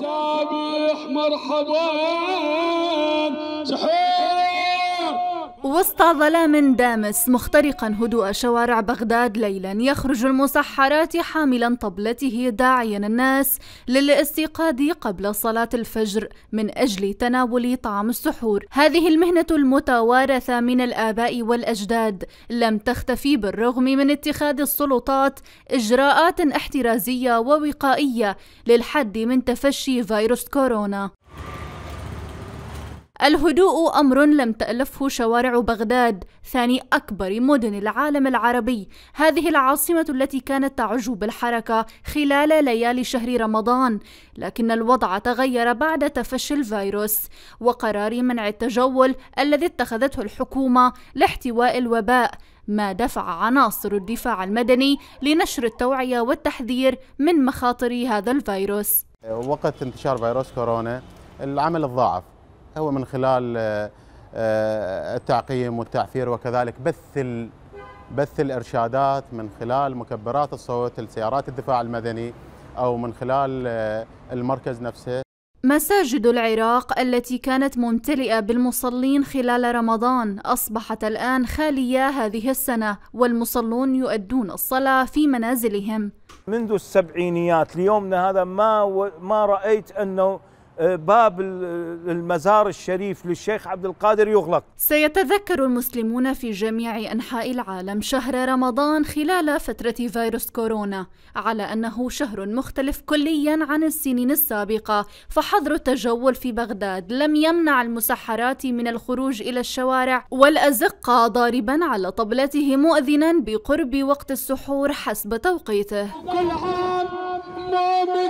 سابح مرحبا سحور وسط ظلام دامس مخترقا هدوء شوارع بغداد ليلا يخرج المسحرات حاملا طبلته داعيا الناس للاستيقاظ قبل صلاة الفجر من أجل تناول طعام السحور هذه المهنة المتوارثة من الآباء والأجداد لم تختفي بالرغم من اتخاذ السلطات إجراءات احترازية ووقائية للحد من تفشي فيروس كورونا الهدوء أمر لم تألفه شوارع بغداد ثاني أكبر مدن العالم العربي هذه العاصمة التي كانت تعج بالحركة خلال ليالي شهر رمضان لكن الوضع تغير بعد تفشي الفيروس وقرار منع التجول الذي اتخذته الحكومة لاحتواء الوباء ما دفع عناصر الدفاع المدني لنشر التوعية والتحذير من مخاطر هذا الفيروس وقت انتشار فيروس كورونا العمل تضاعف هو من خلال آه، آه، التعقيم والتعفير وكذلك بث بث الارشادات من خلال مكبرات الصوت لسيارات الدفاع المدني او من خلال آه، المركز نفسه مساجد العراق التي كانت ممتلئة بالمصلين خلال رمضان أصبحت الآن خالية هذه السنة والمصلون يؤدون الصلاة في منازلهم منذ السبعينيات ليومنا هذا ما و... ما رأيت أنه آه، باب المزار الشريف للشيخ عبد القادر يغلق سيتذكر المسلمون في جميع أنحاء العالم شهر رمضان خلال فترة فيروس كورونا على أنه شهر مختلف كليا عن السنين السابقة فحظر التجول في بغداد لم يمنع المسحرات من الخروج إلى الشوارع والأزقة ضاربا على طبلته مؤذنا بقرب وقت السحور حسب توقيته كل عام